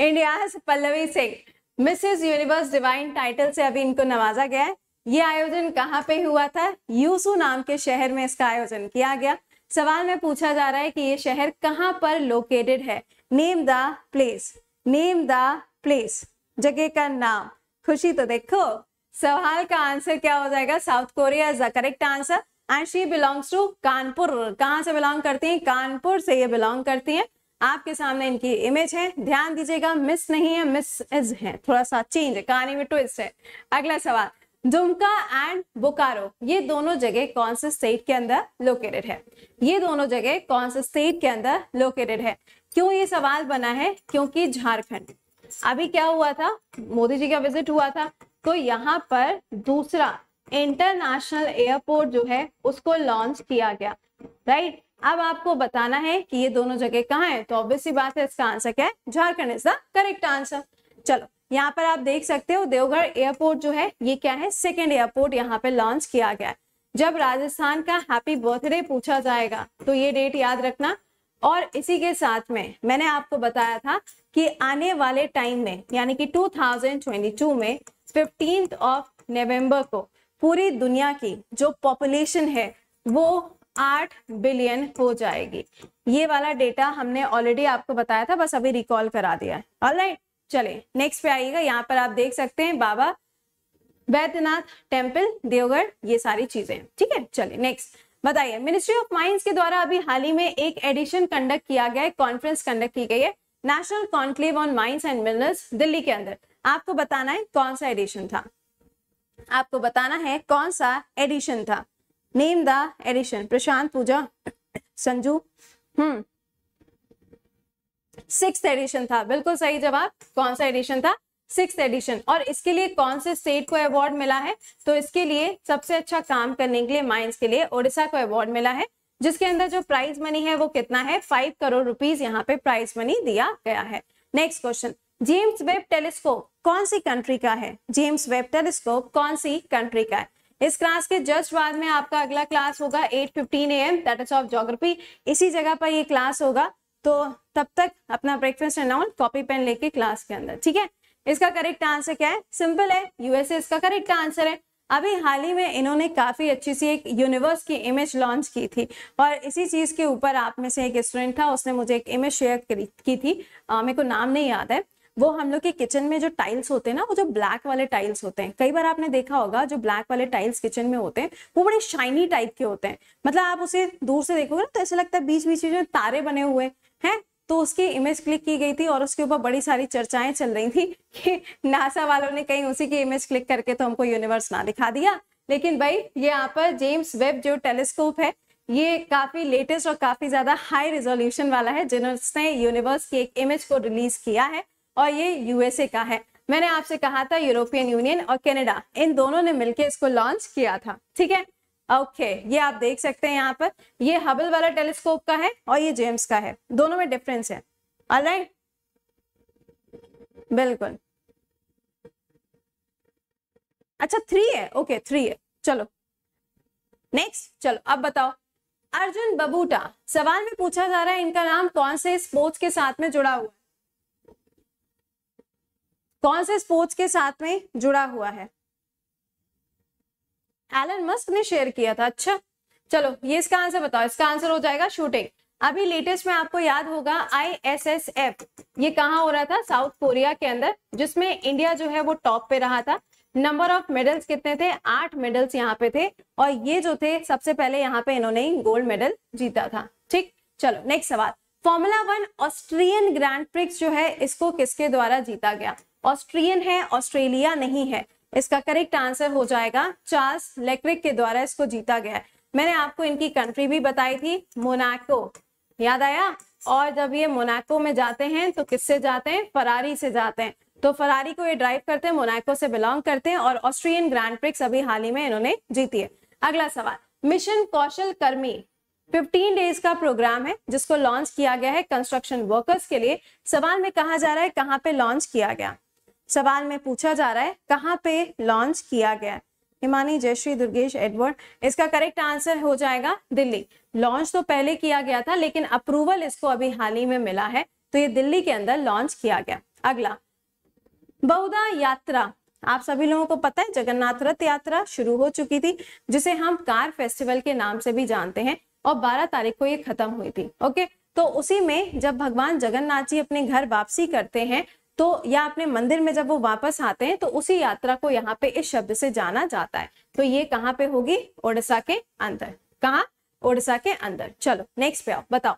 India Pallavi Singh Mrs Universe divine title से अभी इनको नवाजा गया है ये आयोजन कहाँ पे हुआ था यूसू नाम के शहर में इसका आयोजन किया गया सवाल में पूछा जा रहा है कि ये शहर कहाँ पर लोकेटेड है name the place name the place जगह का नाम खुशी तो देखो सवाल का आंसर क्या हो जाएगा South Korea is the correct answer and she belongs to Kanpur कहाँ से बिलोंग करती हैं कानपुर से ये बिलोंग करती हैं आपके सामने इनकी इमेज है ध्यान दीजिएगा मिस नहीं है मिस इज है थोड़ा सा चेंज है कहानी में ट्विस्ट है अगला सवाल दुमका एंड बोकारो ये दोनों जगह कौन से स्टेट के अंदर लोकेटेड है ये दोनों जगह कौन से स्टेट के अंदर लोकेटेड है क्यों ये सवाल बना है क्योंकि झारखंड अभी क्या हुआ था मोदी जी का विजिट हुआ था तो यहाँ पर दूसरा इंटरनेशनल एयरपोर्ट जो है उसको लॉन्च किया गया राइट अब आपको बताना है कि ये दोनों जगह कहाँ है तो ऑब्वियस सी बात है इसका आंसर क्या है Jharkhand is the correct answer चलो यहाँ पर आप देख सकते हो देवघर एयरपोर्ट जो है ये क्या है सेकेंड एयरपोर्ट यहाँ पे लॉन्च किया गया है जब राजस्थान का हैप्पी बर्थडे पूछा जाएगा तो ये डेट याद रखना और इसी के साथ में मैंने आपको बताया था कि आने वाले टाइम में यानी कि 2022 में फिफ्टीन ऑफ नवंबर को पूरी दुनिया की जो पॉपुलेशन है वो आठ बिलियन हो जाएगी ये वाला डेटा हमने ऑलरेडी आपको बताया था बस अभी रिकॉल करा दिया है ऑलराइट चले नेक्स्ट पे आइएगा यहाँ पर आप देख सकते हैं बाबा वैद्यनाथ टेम्पल देवगढ़ ये सारी चीजें ठीक है चलिए नेक्स्ट बताइए मिनिस्ट्री ऑफ माइंस के द्वारा अभी हाल ही में एक एडिशन कंडक्ट किया गया है कॉन्फ्रेंस कंडक्ट की गई है national conclave on mines and minerals Delhi के अंदर आपको बताना है कौन सा एडिशन था आपको बताना है कौन सा एडिशन था name the edition Prashant Pooja Sanju hmm six edition था बिल्कुल सही जवाब कौन सा एडिशन था सिक्स एडिशन और इसके लिए कौन से स्टेट को अवार्ड मिला है तो इसके लिए सबसे अच्छा काम करने के लिए माइंस के लिए ओडिशा को अवार्ड मिला है जिसके अंदर जो प्राइज मनी है वो कितना है फाइव करोड़ रुपीज यहाँ पे प्राइज मनी दिया गया है next question James Webb telescope कौन सी कंट्री का है जेम्स वेब टेलीस्कोप कौन सी कंट्री का है इस क्लास के जस्ट बाद में आपका अगला क्लास होगा 8:15 fifteen AM that is of geography इसी जगह पर ये क्लास होगा तो तब तक अपना ब्रेकफास्ट अनाउंस कॉपी पेन लेके क्लास के अंदर ठीक है इसका करेक्ट आंसर क्या है सिंपल है यूएसए इसका करेक्ट आंसर है अभी हाल ही में इन्होंने काफी अच्छी सी एक यूनिवर्स की इमेज लॉन्च की थी और इसी चीज के ऊपर आप में से एक स्टूडेंट था उसने मुझे एक इमेज शेयर की थी मेरे को नाम नहीं याद है वो हम लोग के किचन में जो टाइल्स होते हैं ना वो जो ब्लैक वाले टाइल्स होते हैं कई बार आपने देखा होगा जो ब्लैक वाले टाइल्स किचन में होते हैं वो बड़े शाइनी टाइप के होते हैं मतलब आप उसे दूर से देखोगे ना तो ऐसा लगता है बीच बीच में तारे बने हुए हैं तो उसकी इमेज क्लिक की गई थी और उसके ऊपर बड़ी सारी चर्चाएं चल रही थी कि नासा वालों ने कहीं उसी की इमेज क्लिक करके तो हमको यूनिवर्स ना दिखा दिया लेकिन भाई ये यहाँ पर जेम्स वेब जो टेलीस्कोप है ये काफी लेटेस्ट और काफी ज्यादा हाई रिजोल्यूशन वाला है जिन्होंने यूनिवर्स की एक इमेज को रिलीज किया है और ये यूएसए का है मैंने आपसे कहा था यूरोपियन यूनियन और कनाडा इन दोनों ने मिलकर इसको लॉन्च किया था ठीक है ओके okay, ये आप देख सकते हैं यहाँ पर ये हबल वाला टेलीस्कोप का है और ये जेम्स का है दोनों में डिफरेंस है राइट बिल्कुल अच्छा थ्री है ओके okay, थ्री है चलो नेक्स्ट चलो अब बताओ अर्जुन बबूटा सवाल में पूछा जा रहा है इनका नाम कौन से स्पोर्ट्स के साथ में जुड़ा हुआ है कौन से स्पोर्ट्स के साथ में जुड़ा हुआ है एलन मस्क ने शेयर किया था अच्छा चलो ये इसका आंसर बताओ इसका आंसर हो जाएगा शूटिंग अभी लेटेस्ट में आपको याद होगा आईएसएसएफ ये कहाँ हो रहा था साउथ कोरिया के अंदर जिसमें इंडिया जो है वो टॉप पे रहा था नंबर ऑफ मेडल्स कितने थे आठ मेडल्स यहाँ पे थे और ये जो थे सबसे पहले यहाँ पे इन्होंने गोल्ड मेडल जीता था ठीक चलो नेक्स्ट सवाल formula one Austrian Grand Prix जो है इसको किसके द्वारा जीता गया ऑस्ट्रियन है ऑस्ट्रेलिया नहीं है इसका करेक्ट आंसर हो जाएगा चार्ल्स लेक्रिक के द्वारा इसको जीता गया है मैंने आपको इनकी कंट्री भी बताई थी मोनाको याद आया और जब ये मोनाको में जाते हैं तो किससे जाते हैं फरारी से जाते हैं तो फरारी को ये ड्राइव करते हैं मोनाको से बिलोंग करते हैं और ऑस्ट्रियन ग्रैंड प्रिक्स अभी हाल ही में इन्होंने जीती है अगला सवाल मिशन कौशल कर्मी 15 डेज का प्रोग्राम है जिसको लॉन्च किया गया है कंस्ट्रक्शन वर्कर्स के लिए सवाल में कहा जा रहा है कहाँ पे लॉन्च किया गया सवाल में पूछा जा रहा है कहाँ पे लॉन्च किया गया है हिमानी जयश्री दुर्गेश एडवर्ड इसका करेक्ट आंसर हो जाएगा दिल्ली लॉन्च तो पहले किया गया था लेकिन अप्रूवल इसको अभी हाल ही में मिला है तो ये दिल्ली के अंदर लॉन्च किया गया अगला बहुधा यात्रा आप सभी लोगों को पता है जगन्नाथ रथ यात्रा शुरू हो चुकी थी जिसे हम कार फेस्टिवल के नाम से भी जानते हैं और 12 तारीख को ये खत्म हुई थी ओके तो उसी में जब भगवान जगन्नाथ जी अपने घर वापसी करते हैं तो या अपने मंदिर में जब वो वापस आते हैं तो उसी यात्रा को यहाँ पे इस शब्द से जाना जाता है तो ये कहाँ पे होगी ओडिशा के अंदर कहा ओडिशा के अंदर चलो नेक्स्ट पे आओ बताओ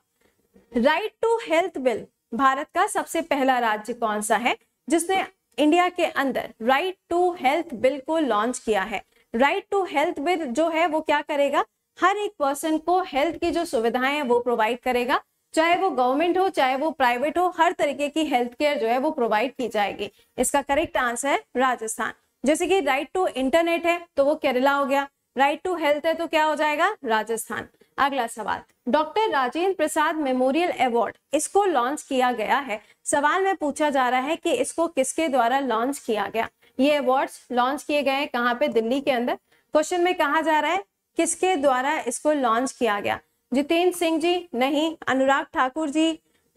right to health bill Bharat का सबसे पहला राज्य कौन सा है जिसने इंडिया के अंदर राइट टू हेल्थ बिल को लॉन्च किया है राइट टू हेल्थ बिल जो है वो क्या करेगा हर एक पर्सन को हेल्थ की जो सुविधाएं हैं वो प्रोवाइड करेगा चाहे वो गवर्नमेंट हो चाहे वो प्राइवेट हो हर तरीके की हेल्थ केयर जो है वो प्रोवाइड की जाएगी इसका करेक्ट आंसर है राजस्थान जैसे कि राइट टू इंटरनेट है तो वो केरला हो गया राइट टू हेल्थ है तो क्या हो जाएगा राजस्थान अगला सवाल doctor Rajendra Prasad memorial award इसको लॉन्च किया गया है सवाल में पूछा जा रहा है कि इसको किसके द्वारा लॉन्च किया गया ये अवार्ड्स लॉन्च किए गए हैं कहाँ पे दिल्ली के अंदर क्वेश्चन में कहा जा रहा है किसके द्वारा इसको लॉन्च किया गया जितेंद्र सिंह जी नहीं अनुराग ठाकुर जी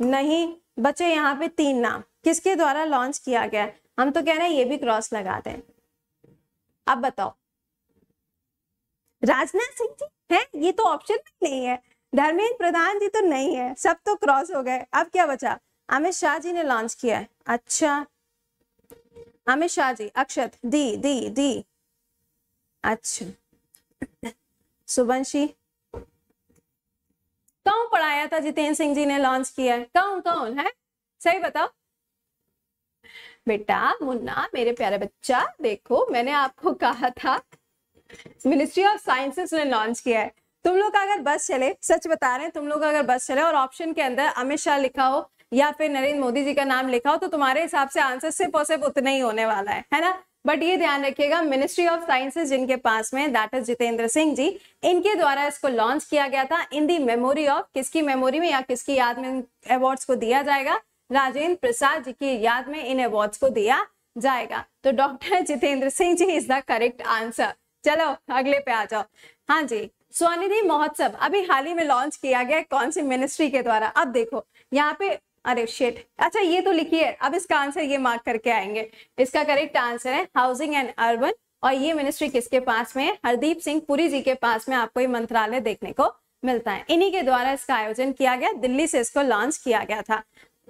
नहीं बचे यहाँ पे तीन नाम किसके द्वारा लॉन्च किया गया हम तो कह रहे हैं ये भी क्रॉस लगा दें अब बताओ राजनाथ सिंह जी है ये तो ऑप्शन नहीं है धर्मेंद्र प्रधान जी तो नहीं है सब तो क्रॉस हो गए अब क्या बचा अमित शाह जी ने लॉन्च किया है अच्छा अमित शाह जी अक्षत दी दी दी अच्छा सुबंशी कौन पढ़ाया था जितेंद्र सिंह जी ने लॉन्च किया है कौन कौन है सही बताओ बेटा मुन्ना मेरे प्यारे बच्चा देखो मैंने आपको कहा था मिनिस्ट्री ऑफ साइंसेस ने लॉन्च किया है तुम लोग अगर बस चले सच बता रहे हैं तुम लोग अगर बस चले और ऑप्शन के अंदर अमित शाह लिखा हो या फिर नरेंद्र मोदी जी का नाम लिखा हो तो तुम्हारे हिसाब से आंसर सिर्फ और सिर्फ उतना ही होने वाला है है ना बट ये ध्यान रखिएगा मिनिस्ट्री ऑफ साइंसेज जिनके पास में दैट इज जितेंद्र सिंह जी इनके द्वारा इसको लॉन्च किया गया था इन दी मेमोरी ऑफ किसकी मेमोरी में या किसकी याद में अवार्ड्स को दिया जाएगा राजेंद्र प्रसाद जी की याद में इन अवार्ड्स को दिया जाएगा तो doctor Jitendra Singh ji is the correct answer चलो अगले पे आ जाओ हाँ जी स्वनिधि महोत्सव अभी हाल ही में लॉन्च किया गया कौन सी मिनिस्ट्री के द्वारा अब देखो यहाँ पे अरे शेट अच्छा ये तो है अब इसका आंसर ये मार्क करके आएंगे इसका करेक्ट आंसर है हाउसिंग एंड अर्बन और ये मिनिस्ट्री किसके पास में है हरदीप सिंह पुरी जी के पास में आपको ये मंत्रालय देखने को मिलता है इन्हीं के द्वारा इसका आयोजन किया गया दिल्ली से इसको लॉन्च किया गया था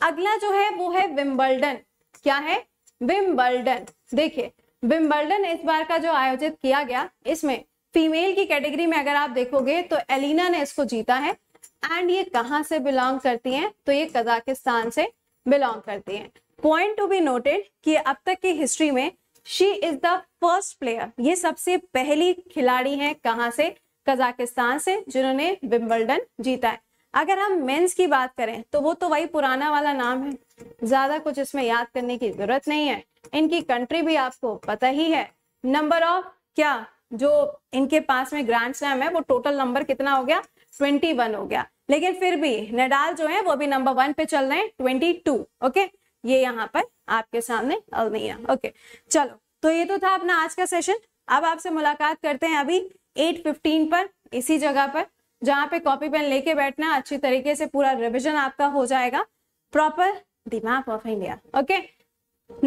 अगला जो है वो है विम्बल्डन क्या है विम्बल्डन देखिए विम्बल्डन इस बार का जो आयोजित किया गया इसमें फीमेल की कैटेगरी में अगर आप देखोगे तो एलिना ने इसको जीता है एंड ये कहाँ से बिलोंग करती हैं तो ये कजाकिस्तान से बिलोंग करती हैं पॉइंट टू बी नोटेड कि अब तक की हिस्ट्री में she is the first player ये सबसे पहली खिलाड़ी हैं कहाँ से कजाकिस्तान से जिन्होंने विम्बल्डन जीता है अगर हम मेंस की बात करें तो वो तो वही पुराना वाला नाम है ज्यादा कुछ इसमें याद करने की जरूरत नहीं है इनकी कंट्री भी आपको पता ही है नंबर ऑफ क्या जो इनके पास में ग्रैंड स्लैम है वो टोटल नंबर कितना हो गया ट्वेंटी वन हो गया लेकिन फिर भी नडाल जो है वो भी नंबर वन पे चल रहे हैं ट्वेंटी टू ओके ये यहाँ पर आपके सामने अलनिया ओके चलो तो ये तो था अपना आज का सेशन अब आपसे मुलाकात करते हैं अभी 8:15 पर इसी जगह पर जहाँ पे कॉपी पेन लेके बैठना अच्छी तरीके से पूरा रिविजन आपका हो जाएगा प्रॉपर दिमाग ऑफ इंडिया ओके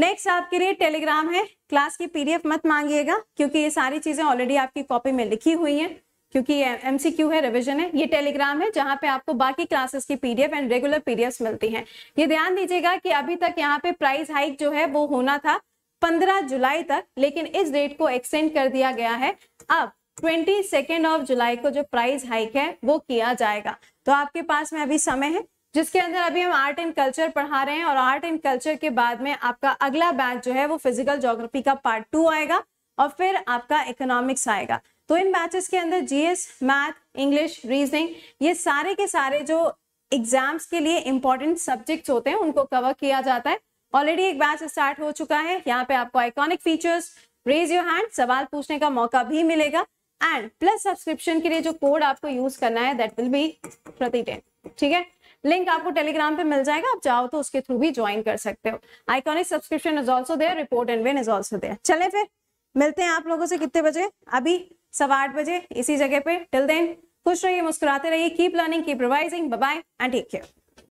नेक्स्ट आपके लिए टेलीग्राम है क्लास की पीडीएफ मत मांगिएगा क्योंकि ये सारी चीजें ऑलरेडी आपकी कॉपी में लिखी हुई है क्योंकि ये एमसीक्यू है रिवीजन है ये टेलीग्राम है जहां पे आपको बाकी क्लासेस की पीडीएफ एंड रेगुलर पीडीएफ मिलती हैं ये ध्यान दीजिएगा कि अभी तक यहाँ पे प्राइस हाइक जो है वो होना था 15 जुलाई तक लेकिन इस डेट को एक्सटेंड कर दिया गया है अब ट्वेंटी सेकेंड ऑफ जुलाई को जो प्राइस हाइक है वो किया जाएगा तो आपके पास में अभी समय है जिसके अंदर अभी हम आर्ट एंड कल्चर पढ़ा रहे हैं और आर्ट एंड कल्चर के बाद में आपका अगला बैच जो है वो फिजिकल जोग्राफी का पार्ट टू आएगा और फिर आपका इकोनॉमिक्स आएगा तो इन बैचेस के अंदर जीएस मैथ इंग्लिश रीजनिंग ये सारे के सारे जो एग्जाम्स के लिए इंपॉर्टेंट सब्जेक्ट्स होते हैं उनको कवर किया जाता है ऑलरेडी एक बैच स्टार्ट हो चुका है यहाँ पे आपको iconic features raise your hand सवाल पूछने का मौका भी मिलेगा एंड प्लस सब्सक्रिप्शन के लिए जो कोड आपको यूज करना है दैट विल बी प्रति टेन ठीक है लिंक आपको टेलीग्राम पे मिल जाएगा आप जाओ तो उसके थ्रू भी ज्वाइन कर सकते हो iconic subscription is also there report and win is also there चले फिर मिलते हैं आप लोगों से कितने बजे अभी सवा आठ बजे इसी जगह पे टिल देन खुश रहिए मुस्कुराते रहिए keep learning keep revising bye and take care